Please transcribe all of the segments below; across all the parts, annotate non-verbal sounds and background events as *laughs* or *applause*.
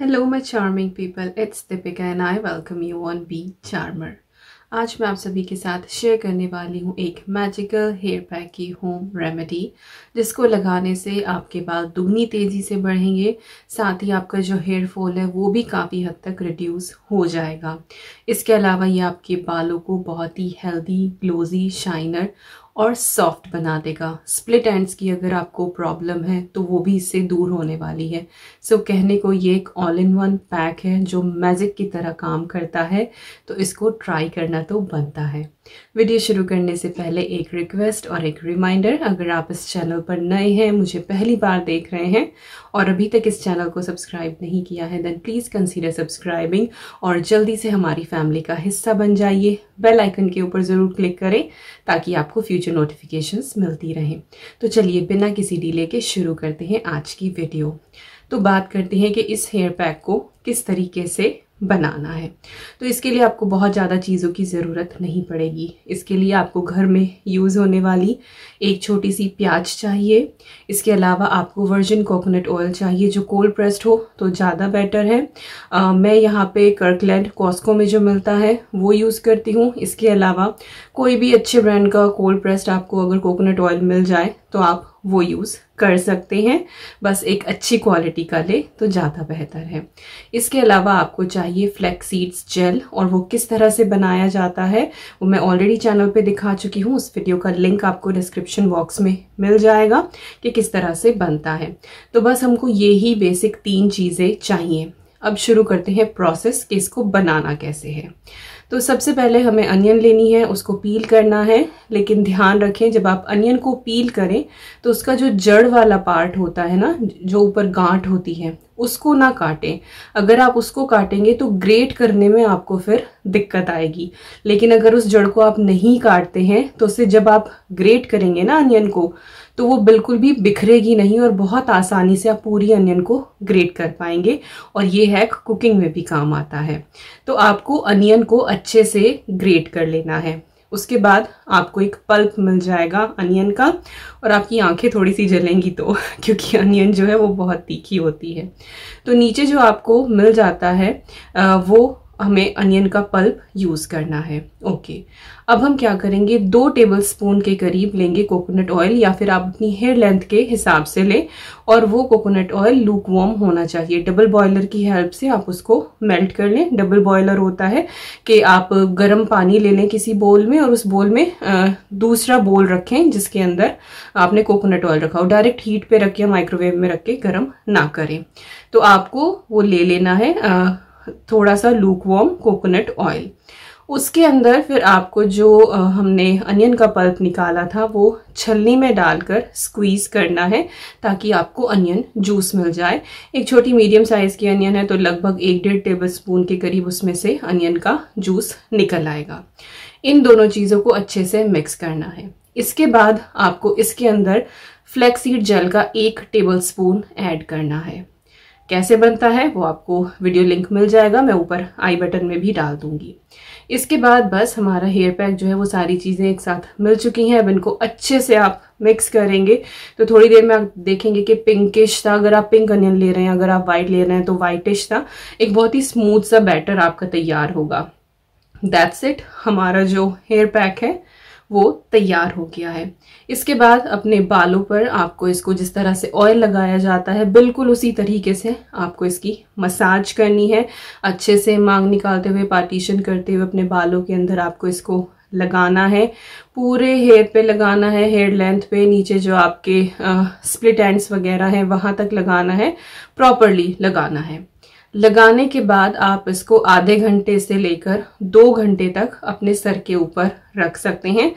hello my charming people it's Deepika and I welcome you on Be Charmer आज मैं आप सभी के साथ शेयर करने वाली हूँ एक मैजिकल हेयर पैक की होम रेमेडी जिसको लगाने से आपके बाल दुगनी तेज़ी से बढ़ेंगे साथ ही आपका जो हेयर फॉल है वो भी काफ़ी हद तक रिड्यूस हो जाएगा इसके अलावा ये आपके बालों को बहुत ही हेल्दी ग्लोजी शाइनर और सॉफ्ट बना देगा स्प्लिट एंड्स की अगर आपको प्रॉब्लम है तो वो भी इससे दूर होने वाली है सो so, कहने को ये एक ऑल इन वन पैक है जो मैजिक की तरह काम करता है तो इसको ट्राई करना तो बनता है वीडियो शुरू करने से पहले एक रिक्वेस्ट और एक रिमाइंडर अगर आप इस चैनल पर नए हैं मुझे पहली बार देख रहे हैं और अभी तक इस चैनल को सब्सक्राइब नहीं किया है देन प्लीज़ कंसिडर सब्सक्राइबिंग और जल्दी से हमारी फैमिली का हिस्सा बन जाइए बेल आइकन के ऊपर ज़रूर क्लिक करें ताकि आपको फ्यूचर नोटिफिकेशंस मिलती रहें तो चलिए बिना किसी डिले के शुरू करते हैं आज की वीडियो तो बात करते हैं कि इस हेयर पैक को किस तरीके से बनाना है तो इसके लिए आपको बहुत ज़्यादा चीज़ों की ज़रूरत नहीं पड़ेगी इसके लिए आपको घर में यूज़ होने वाली एक छोटी सी प्याज चाहिए इसके अलावा आपको वर्जिन कोकोनट ऑयल चाहिए जो कोल्ड प्रेस्ड हो तो ज़्यादा बेटर है आ, मैं यहाँ पे कर्कलैंड कॉस्को में जो मिलता है वो यूज़ करती हूँ इसके अलावा कोई भी अच्छे ब्रांड का कोल्ड प्रेस्ड आपको अगर कोकोनट ऑयल मिल जाए तो आप वो यूज़ कर सकते हैं बस एक अच्छी क्वालिटी का ले तो ज़्यादा बेहतर है इसके अलावा आपको चाहिए फ्लैक्सीड्स सीड्स जेल और वो किस तरह से बनाया जाता है वो मैं ऑलरेडी चैनल पे दिखा चुकी हूँ उस वीडियो का लिंक आपको डिस्क्रिप्शन बॉक्स में मिल जाएगा कि किस तरह से बनता है तो बस हमको ये ही बेसिक तीन चीज़ें चाहिए अब शुरू करते हैं प्रोसेस कि इसको बनाना कैसे है तो सबसे पहले हमें अनियन लेनी है उसको पील करना है लेकिन ध्यान रखें जब आप अनियन को पील करें तो उसका जो जड़ वाला पार्ट होता है ना जो ऊपर गांठ होती है उसको ना काटें अगर आप उसको काटेंगे तो ग्रेट करने में आपको फिर दिक्कत आएगी लेकिन अगर उस जड़ को आप नहीं काटते हैं तो उसे जब आप ग्रेट करेंगे ना अनियन को तो वो बिल्कुल भी बिखरेगी नहीं और बहुत आसानी से आप पूरी अनियन को ग्रेट कर पाएंगे और ये हैक कुकिंग में भी काम आता है तो आपको अनियन को अच्छे से ग्रेट कर लेना है उसके बाद आपको एक पल्प मिल जाएगा अनियन का और आपकी आंखें थोड़ी सी जलेंगी तो *laughs* क्योंकि अनियन जो है वो बहुत तीखी होती है तो नीचे जो आपको मिल जाता है वो हमें अनियन का पल्प यूज़ करना है ओके अब हम क्या करेंगे दो टेबल स्पून के करीब लेंगे कोकोनट ऑयल या फिर आप अपनी हेयर लेंथ के हिसाब से लें और वो कोकोनट ऑयल लूक वॉर्म होना चाहिए डबल बॉयलर की हेल्प से आप उसको मेल्ट कर लें डबल बॉयलर होता है कि आप गर्म पानी ले लें किसी बोल में और उस बोल में दूसरा बोल रखें जिसके अंदर आपने कोकोनट ऑयल रखा हो डायरेक्ट हीट पर रखें माइक्रोवेव में रख के गर्म ना करें तो आपको वो ले लेना है थोड़ा सा लूक वॉर्म कोकोनट ऑयल उसके अंदर फिर आपको जो हमने अनियन का पल्प निकाला था वो छलनी में डालकर स्क्वीज़ करना है ताकि आपको अनियन जूस मिल जाए एक छोटी मीडियम साइज़ की अनियन है तो लगभग एक डेढ़ टेबल स्पून के करीब उसमें से अनियन का जूस निकल आएगा इन दोनों चीज़ों को अच्छे से मिक्स करना है इसके बाद आपको इसके अंदर फ्लैक्सीड जेल का एक टेबल स्पून ऐड करना है कैसे बनता है वो आपको वीडियो लिंक मिल जाएगा मैं ऊपर आई बटन में भी डाल दूंगी इसके बाद बस हमारा हेयर पैक जो है वो सारी चीज़ें एक साथ मिल चुकी हैं अब इनको अच्छे से आप मिक्स करेंगे तो थोड़ी देर में आप देखेंगे कि पिंकिश था अगर आप पिंक अनियन ले रहे हैं अगर आप वाइट ले रहे हैं तो वाइटिश था एक बहुत ही स्मूथ सा बैटर आपका तैयार होगा दैट्स इट हमारा जो हेयर पैक है वो तैयार हो गया है इसके बाद अपने बालों पर आपको इसको जिस तरह से ऑयल लगाया जाता है बिल्कुल उसी तरीके से आपको इसकी मसाज करनी है अच्छे से मांग निकालते हुए पार्टीशन करते हुए अपने बालों के अंदर आपको इसको लगाना है पूरे हेयर पे लगाना है हेयर लेंथ पे नीचे जो आपके स्प्लिट एंड्स वगैरह हैं वहाँ तक लगाना है प्रॉपरली लगाना है लगाने के बाद आप इसको आधे घंटे से लेकर दो घंटे तक अपने सर के ऊपर रख सकते हैं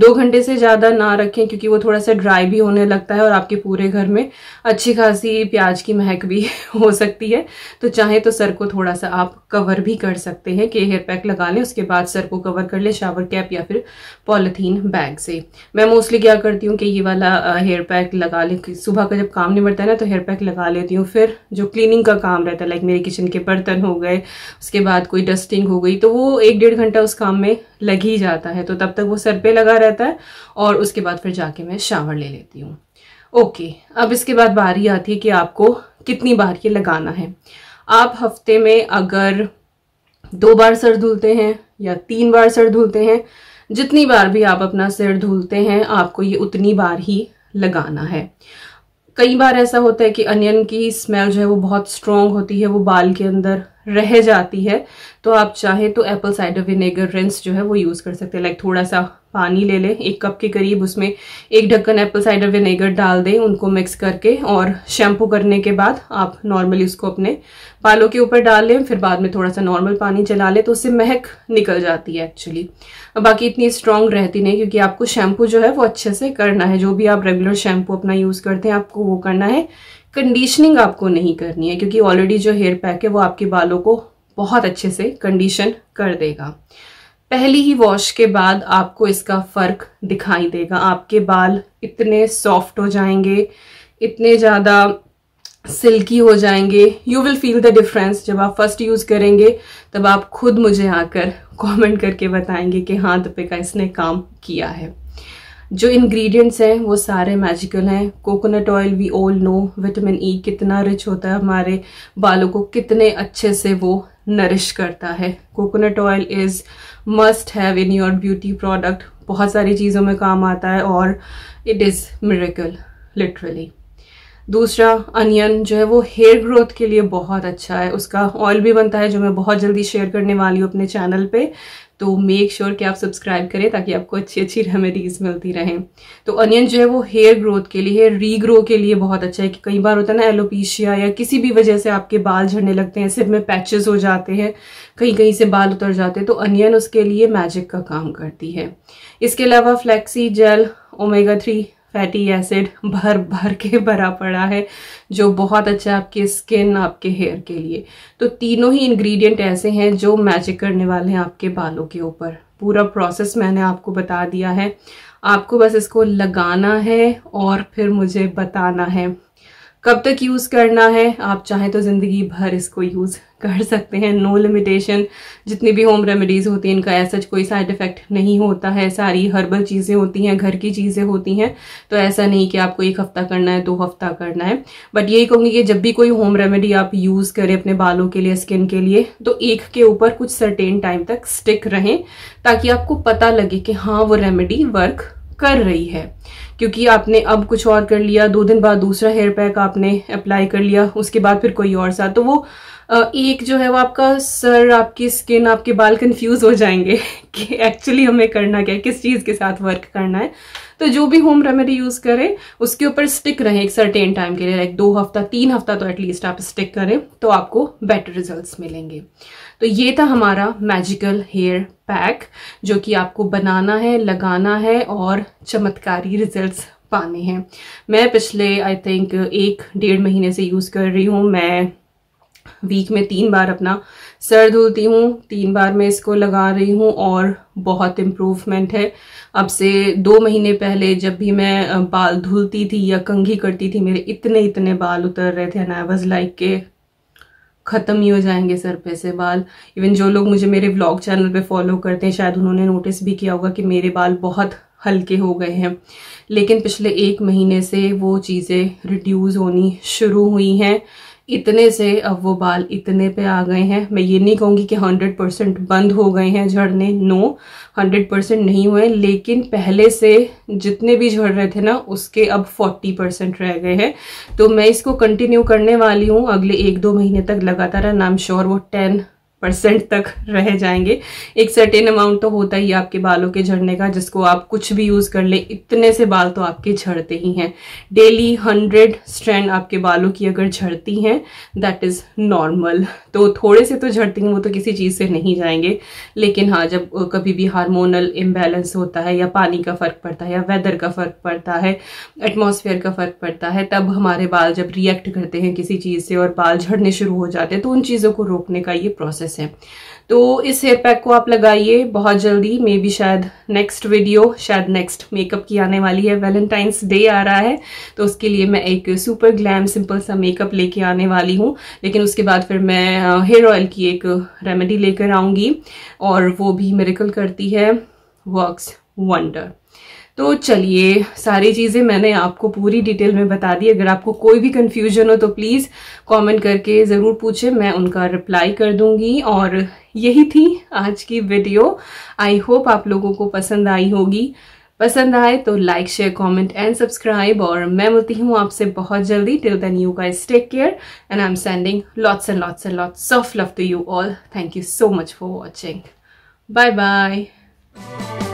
दो घंटे से ज़्यादा ना रखें क्योंकि वो थोड़ा सा ड्राई भी होने लगता है और आपके पूरे घर में अच्छी खासी प्याज की महक भी *laughs* हो सकती है तो चाहे तो सर को थोड़ा सा आप कवर भी कर सकते हैं कि हेयर पैक लगा लें उसके बाद सर को कवर कर लें शावर कैप या फिर पॉलीथीन बैग से मैं मोस्टली क्या करती हूँ कि ये वाला हेयर पैक लगा लें सुबह का जब काम निबड़ता है ना तो हेयर पैक लगा लेती हूँ फिर जो क्लीनिंग का काम रहता है लाइक मेरे किचन के बर्तन हो गए उसके बाद कोई डस्टिंग हो गई तो वो एक डेढ़ घंटा उस काम में लग ही जाता है तो तब तक वो सर पे लगा रहता है और उसके बाद फिर जाके मैं शावर ले लेती हूँ ओके अब इसके बाद बारी आती है कि आपको कितनी बार ये लगाना है आप हफ्ते में अगर दो बार सर धुलते हैं या तीन बार सर धुलते हैं जितनी बार भी आप अपना सिर धुलते हैं आपको ये उतनी बार ही लगाना है कई बार ऐसा होता है कि अनियन की स्मेल जो है वो बहुत स्ट्रॉन्ग होती है वो बाल के अंदर रह जाती है तो आप चाहे तो एप्पल साइडर विनेगर रिंस जो है वो यूज़ कर सकते हैं लाइक थोड़ा सा पानी ले लें एक कप के करीब उसमें एक ढक्कन एप्पल साइडर विनेगर डाल दें उनको मिक्स करके और शैम्पू करने के बाद आप नॉर्मली उसको अपने बालों के ऊपर डाल लें फिर बाद में थोड़ा सा नॉर्मल पानी चला लें तो उससे महक निकल जाती है एक्चुअली बाकी इतनी स्ट्रांग रहती नहीं क्योंकि आपको शैम्पू जो है वो अच्छे से करना है जो भी आप रेगुलर शैम्पू अपना यूज़ करते हैं आपको वो करना है कंडीशनिंग आपको नहीं करनी है क्योंकि ऑलरेडी जो हेयर पैक है वो आपके बालों को बहुत अच्छे से कंडीशन कर देगा पहली ही वॉश के बाद आपको इसका फ़र्क दिखाई देगा आपके बाल इतने सॉफ्ट हो जाएंगे इतने ज़्यादा सिल्की हो जाएंगे you will feel the difference जब आप फर्स्ट यूज़ करेंगे तब आप खुद मुझे आकर कमेंट करके बताएंगे कि हाँ दीपिका इसने काम किया है जो इंग्रेडिएंट्स हैं वो सारे मैजिकल हैं coconut oil we all know vitamin E कितना रिच होता है हमारे बालों को कितने अच्छे से वो नरिश करता है coconut oil is must have in your beauty product बहुत सारी चीज़ों में काम आता है और इट इज़ मिरेकल लिटरली दूसरा अनियन जो है वो हेयर ग्रोथ के लिए बहुत अच्छा है उसका ऑयल भी बनता है जो मैं बहुत जल्दी शेयर करने वाली हूँ अपने चैनल पे तो मेक श्योर sure कि आप सब्सक्राइब करें ताकि आपको अच्छी अच्छी रेमेडीज़ मिलती रहें तो अनियन जो है वो हेयर ग्रोथ के लिए रीग्रो के लिए बहुत अच्छा है कि कई बार होता है ना एलोपीशिया या किसी भी वजह से आपके बाल झड़ने लगते हैं सिर में पैचेस हो जाते हैं कहीं कहीं से बाल उतर जाते हैं तो अनियन उसके लिए मैजिक का काम करती है इसके अलावा flaxseed gel omega three fatty acid भर भर के भरा पड़ा है जो बहुत अच्छा है आपके स्किन आपके हेयर के लिए तो तीनों ही इंग्रेडिएंट ऐसे हैं जो मैजिक करने वाले हैं आपके बालों के ऊपर पूरा प्रोसेस मैंने आपको बता दिया है आपको बस इसको लगाना है और फिर मुझे बताना है कब तक यूज़ करना है आप चाहें तो ज़िंदगी भर इसको यूज़ कर सकते हैं नो लिमिटेशन जितनी भी होम रेमेडीज़ होती हैं इनका ऐसा कोई साइड इफ़ेक्ट नहीं होता है सारी हर्बल चीज़ें होती हैं घर की चीज़ें होती हैं तो ऐसा नहीं कि आपको एक हफ़्ता करना है दो हफ़्ता करना है बट यही कहूँगी कि जब भी कोई होम रेमेडी आप यूज़ करें अपने बालों के लिए स्किन के लिए तो एक के ऊपर कुछ सर्टेन टाइम तक स्टिक रहें ताकि आपको पता लगे कि हाँ वो रेमेडी वर्क कर रही है क्योंकि आपने अब कुछ और कर लिया दो दिन बाद दूसरा हेयर पैक आपने अप्लाई कर लिया उसके बाद फिर कोई और सा तो वो एक जो है वो आपका सर आपकी स्किन आपके बाल कंफ्यूज हो जाएंगे *laughs* कि एक्चुअली हमें करना क्या है किस चीज़ के साथ वर्क करना है तो जो भी होम रेमेडी यूज़ करें उसके ऊपर स्टिक रहें एक सर्टेन टाइम के लिए लाइक दो हफ्ता तीन हफ्ता तो एटलीस्ट आप स्टिक करें तो आपको बेटर रिजल्ट्स मिलेंगे तो ये था हमारा मैजिकल हेयर पैक जो कि आपको बनाना है लगाना है और चमत्कारी रिजल्ट्स पाने हैं मैं पिछले आई थिंक एक डेढ़ महीने से यूज़ कर रही हूँ मैं वीक में तीन बार अपना सर धुलती हूँ तीन बार मैं इसको लगा रही हूँ और बहुत इम्प्रूवमेंट है अब से दो महीने पहले जब भी मैं बाल धुलती थी या कंघी करती थी मेरे इतने इतने बाल उतर रहे थे ना आई वॉज लाइक के ख़त्म ही हो जाएंगे सर पे से बाल इवन जो लोग मुझे मेरे ब्लॉग चैनल पे फॉलो करते हैं शायद उन्होंने नोटिस भी किया होगा कि मेरे बाल बहुत हल्के हो गए हैं लेकिन पिछले एक महीने से वो चीज़ें रिड्यूज़ होनी शुरू हुई हैं इतने से अब वो बाल इतने पे आ गए हैं मैं ये नहीं कहूँगी कि 100 परसेंट बंद हो गए हैं झड़ने नो 100 परसेंट नहीं हुए लेकिन पहले से जितने भी झड़ रहे थे ना उसके अब 40 परसेंट रह गए हैं तो मैं इसको कंटिन्यू करने वाली हूँ अगले एक दो महीने तक लगातार आई एम श्योर वो टेन परसेंट तक रह जाएंगे एक सर्टेन अमाउंट तो होता ही आपके बालों के झड़ने का जिसको आप कुछ भी यूज़ कर ले इतने से बाल तो आपके झड़ते ही हैं डेली हंड्रेड स्ट्रैंड आपके बालों की अगर झड़ती हैं दैट इज़ नॉर्मल तो थोड़े से तो झड़ती हैं वो तो किसी चीज़ से नहीं जाएंगे लेकिन हाँ जब कभी भी हार्मोनल इम्बेलेंस होता है या पानी का फ़र्क पड़ता है या वेदर का फ़र्क पड़ता है एटमोसफेयर का फ़र्क पड़ता है तब हमारे बाल जब रिएक्ट करते हैं किसी चीज़ से और बाल झड़ने शुरू हो जाते हैं तो उन चीज़ों को रोकने का ये प्रोसेस प्रोसेस है तो इस हेयर पैक को आप लगाइए बहुत जल्दी मे बी शायद नेक्स्ट वीडियो शायद नेक्स्ट मेकअप की आने वाली है वैलेंटाइंस डे आ रहा है तो उसके लिए मैं एक सुपर ग्लैम सिंपल सा मेकअप लेके आने वाली हूँ लेकिन उसके बाद फिर मैं हेयर ऑयल की एक रेमेडी लेकर आऊँगी और वो भी मेरिकल करती है वर्क्स वंडर तो चलिए सारी चीज़ें मैंने आपको पूरी डिटेल में बता दी अगर आपको कोई भी कन्फ्यूजन हो तो प्लीज़ कमेंट करके ज़रूर पूछें मैं उनका रिप्लाई कर दूंगी और यही थी आज की वीडियो आई होप आप लोगों को पसंद आई होगी पसंद आए तो like share comment and subscribe और मैं मिलती हूँ आपसे बहुत जल्दी till then you guys take care and I am sending lots and lots and lots of love to you all thank you so much for watching bye bye